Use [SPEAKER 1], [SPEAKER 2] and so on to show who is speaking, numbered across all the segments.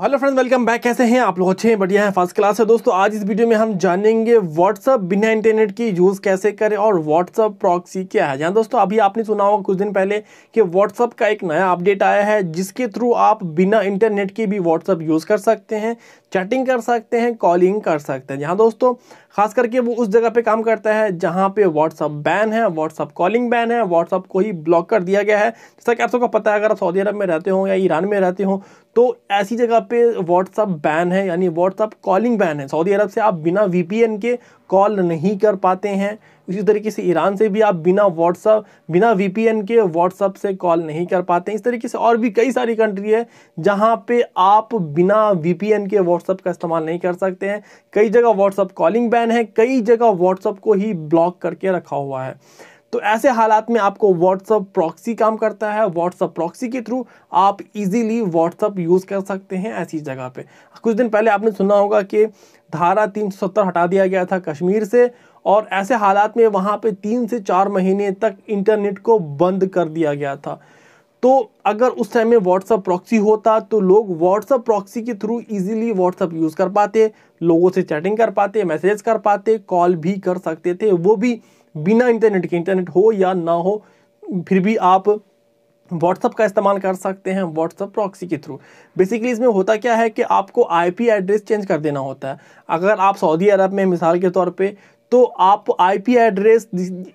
[SPEAKER 1] hello friends welcome back कैसे हैं आप लोग अच्छे हैं बढ़िया हैं फर्स्ट क्लास है दोस्तों आज इस वीडियो में हम जानेंगे व्हाट्सअप बिना इंटरनेट की यूज़ कैसे करें और व्हाट्सअप प्रॉक्सी क्या है जहां दोस्तों अभी आपने सुना होगा कुछ दिन पहले कि व्हाट्सअप का एक नया अपडेट आया है जिसके थ्रू आप बिना इंटरनेट के भी व्हाट्सअप यूज़ कर सकते हैं चैटिंग कर सकते हैं कॉलिंग कर सकते हैं जहाँ दोस्तों खास करके वो उस जगह पे काम करता है जहाँ पे व्हाट्सअप बैन है व्हाट्सअप कॉलिंग बैन है व्हाट्सअप को ही ब्लॉक कर दिया गया है जैसा कि आप सबको पता है अगर आप सऊदी अरब में रहते हो या ईरान में रहते हो तो ऐसी जगह पे व्हाट्सअप बैन है यानी व्हाट्सअप कॉलिंग बैन है सऊदी अरब से आप बिना वी के कॉल नहीं कर पाते हैं इसी तरीके से ईरान से भी आप बिना व्हाट्सअप बिना वीपीएन के व्हाट्सअप से कॉल नहीं कर पाते इस तरीके से और भी कई सारी कंट्री है जहाँ पे आप बिना वीपीएन के व्हाट्सअप का इस्तेमाल नहीं कर सकते हैं कई जगह व्हाट्सअप कॉलिंग बैन है कई जगह व्हाट्सअप को ही ब्लॉक करके रखा हुआ है तो ऐसे हालात में आपको व्हाट्सअप प्रॉक्सी काम करता है व्हाट्सअप प्रॉक्सी के थ्रू आप इजीली व्हाट्सअप यूज़ कर सकते हैं ऐसी जगह पे कुछ दिन पहले आपने सुना होगा कि धारा 370 हटा दिया गया था कश्मीर से और ऐसे हालात में वहाँ पे तीन से चार महीने तक इंटरनेट को बंद कर दिया गया था तो अगर उस टाइम में व्हाट्सअप प्रॉक्सी होता तो लोग व्हाट्सअप प्रॉक्सी के थ्रू इजीली व्हाट्सअप यूज़ कर पाते लोगों से चैटिंग कर पाते मैसेज कर पाते कॉल भी कर सकते थे वो भी बिना इंटरनेट के इंटरनेट हो या ना हो फिर भी आप व्हाट्सअप का इस्तेमाल कर सकते हैं व्हाट्सअप प्रॉक्सी के थ्रू बेसिकली इसमें होता क्या है कि आपको आईपी एड्रेस चेंज कर देना होता है अगर आप सऊदी अरब में मिसाल के तौर पे तो आप आईपी एड्रेस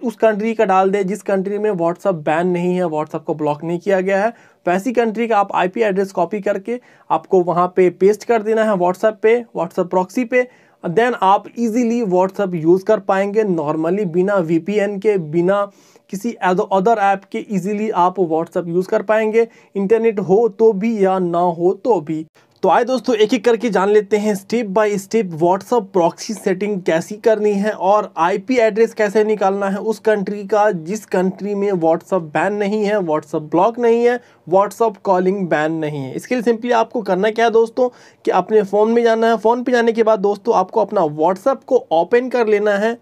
[SPEAKER 1] उस कंट्री का डाल दें जिस कंट्री में व्हाट्सअप बैन नहीं है व्हाट्सअप को ब्लॉक नहीं किया गया है वैसी तो कंट्री का आप आईपी एड्रेस कॉपी करके आपको वहाँ पे पेस्ट कर देना है व्हाट्सअप पे व्हाट्सअप प्रॉक्सी पे देन आप इजीली व्हाट्सअप यूज़ कर पाएंगे नॉर्मली बिना वी के बिना किसी अदर ऐप के इजीली आप व्हाट्सअप यूज़ कर पाएंगे इंटरनेट हो तो भी या ना हो तो भी तो आए दोस्तों एक एक करके जान लेते हैं step by step WhatsApp proxy setting कैसी करनी है और आईपी एड्रेस कैसे निकालना है उस कंट्री का जिस कंट्री में व्हाट्सअप बैन नहीं है व्हाट्सअप ब्लॉक नहीं है व्हाट्सअप कॉलिंग बैन नहीं है इसके लिए सिंपली आपको करना क्या है दोस्तों कि अपने फ़ोन में जाना है फ़ोन पर जाने के बाद दोस्तों आपको अपना व्हाट्सअप को ओपन कर लेना है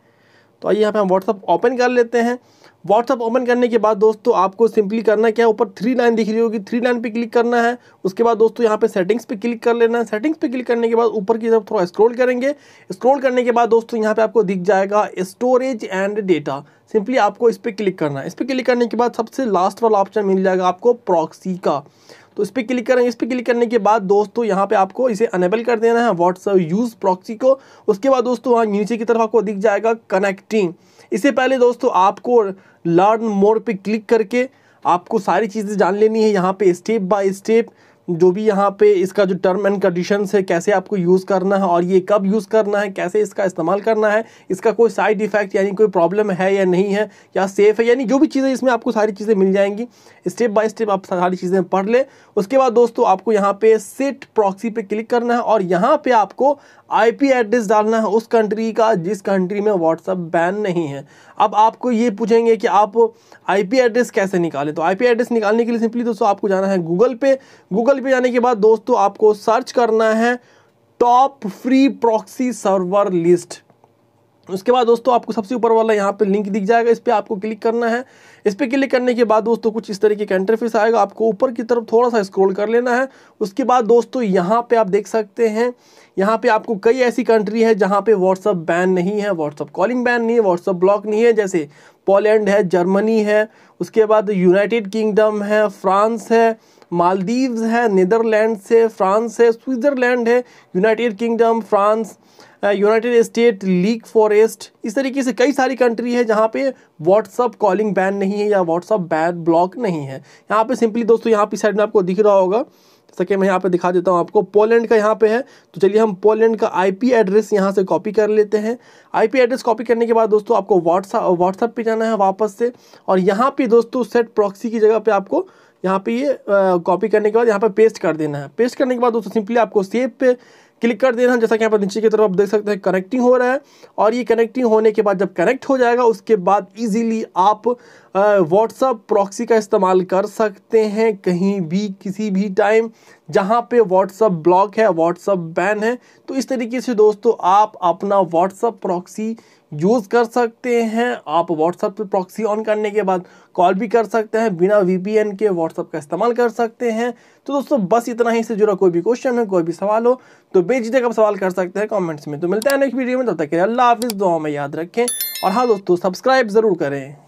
[SPEAKER 1] तो आइए यहाँ पर हम व्हाट्सअप ओपन कर लेते हैं व्हाट्सअप ओपन करने के बाद दोस्तों आपको सिंपली करना क्या है ऊपर थ्री लाइन दिख रही होगी थ्री लाइन पे क्लिक करना है उसके बाद दोस्तों यहाँ पे सेटिंग्स पे क्लिक कर लेना है सेटिंग्स पे क्लिक करने के बाद ऊपर की तरफ थोड़ा स्क्रॉल करेंगे स्क्रॉल करने के बाद दोस्तों यहाँ पे आपको दिख जाएगा स्टोरेज एंड डेटा सिंपली आपको इस पर क्लिक करना है इस पर क्लिक करने के बाद सबसे लास्ट वाला ऑप्शन मिल जाएगा आपको प्रॉक्सी का तो इस पर क्लिक करेंगे इस पर क्लिक करने के बाद दोस्तों यहाँ पे आपको इसे अनेबल कर देना है व्हाट्सअप यूज़ प्रॉक्सी को उसके बाद दोस्तों वहाँ नीचे की तरफ आपको दिख जाएगा कनेक्टिंग इससे पहले दोस्तों आपको लर्न मोर पे क्लिक करके आपको सारी चीज़ें जान लेनी है यहाँ पे स्टेप बाय स्टेप जो भी यहाँ पे इसका जो टर्म एंड कंडीशंस है कैसे आपको यूज़ करना है और ये कब यूज़ करना है कैसे इसका इस्तेमाल करना है इसका कोई साइड इफ़ेक्ट यानी कोई प्रॉब्लम है या नहीं है या सेफ़ है यानी जो भी चीज़ें इसमें आपको सारी चीज़ें मिल जाएंगी स्टेप बाय स्टेप आप सारी चीज़ें पढ़ लें उसके बाद दोस्तों आपको यहाँ पे सेट प्रॉक्सी पे क्लिक करना है और यहाँ पे आपको आई एड्रेस डालना है उस कंट्री का जिस कंट्री में व्हाट्सअप बैन नहीं है अब आपको ये पूछेंगे कि आप आई एड्रेस कैसे निकालें तो आई एड्रेस निकालने के लिए सिंपली दोस्तों आपको जाना है गूगल पे गूगल गूगल पे जाने के बाद दोस्तों आपको सर्च करना है top free proxy server list उसके बाद दोस्तों आपको सबसे ऊपर वाला यहाँ पे लिंक दिख जाएगा इस पर आपको क्लिक करना है इस पर क्लिक करने के बाद दोस्तों कुछ इस तरीके का इंटरफेस आएगा आपको ऊपर की तरफ थोड़ा सा स्क्रॉल कर लेना है उसके बाद दोस्तों यहाँ पे आप देख सकते हैं यहाँ पे आपको कई ऐसी कंट्री है जहाँ पे व्हाट्सअप बैन नहीं है व्हाट्सअप कॉलिंग बैन नहीं है व्हाट्सअप ब्लॉक नहीं है जैसे पोलैंड है जर्मनी है उसके बाद यूनाइटेड किंगडम है फ्रांस है मालदीव्स है नीदरलैंड है फ्रांस है स्विट्ज़रलैंड है United Kingdom France United State लीग फॉरेस्ट इस तरीके से कई सारी कंट्री है जहाँ पे व्हाट्सअप कॉलिंग बैन नहीं है या व्हाट्सअप बैन ब्लॉक नहीं है यहाँ पे सिंपली दोस्तों यहाँ पे साइड में आपको दिख रहा होगा जैसा कि मैं यहाँ पे दिखा देता हूँ आपको पोलैंड का यहाँ पे है तो चलिए हम पोलैंड का आईपी एड्रेस यहाँ से कॉपी कर लेते हैं आईपी एड्रेस कॉपी करने के बाद दोस्तों आपको व्हाट्सअप व्हाट्सअप पे जाना है वापस से और यहाँ पे दोस्तों सेट प्रॉक्सी की जगह पे आपको यहाँ पे ये कॉपी करने के बाद यहाँ पे पेस्ट कर देना है पेस्ट करने के बाद दोस्तों सिंपली आपको सेव पे क्लिक कर देना है जैसा कि यहाँ पर नीचे की तरफ आप देख सकते हैं कनेक्टिंग हो रहा है और ये कनेक्टिंग होने के बाद जब कनेक्ट हो जाएगा उसके बाद इजीली आप व्हाट्सअप प्रॉक्सी का इस्तेमाल कर सकते हैं कहीं भी किसी भी टाइम जहाँ पे व्हाट्सअप ब्लॉक है व्हाट्सअप बैन है तो इस तरीके से दोस्तों आप अपना व्हाट्सअप प्रॉक्सी यूज़ कर सकते हैं आप व्हाट्सअप पे प्रॉक्सी ऑन करने के बाद कॉल भी कर सकते हैं बिना वी के व्हाट्सअप का इस्तेमाल कर सकते हैं तो दोस्तों बस इतना ही से जुड़ा कोई भी क्वेश्चन है कोई भी सवाल हो तो बेझिझक आप सवाल कर सकते हैं कॉमेंट्स में तो मिलते हैं नेक्स्ट वीडियो में तब तक के अल्लाह हाफिज़ दुआ में याद रखें और हाँ दोस्तों सब्सक्राइब ज़रूर करें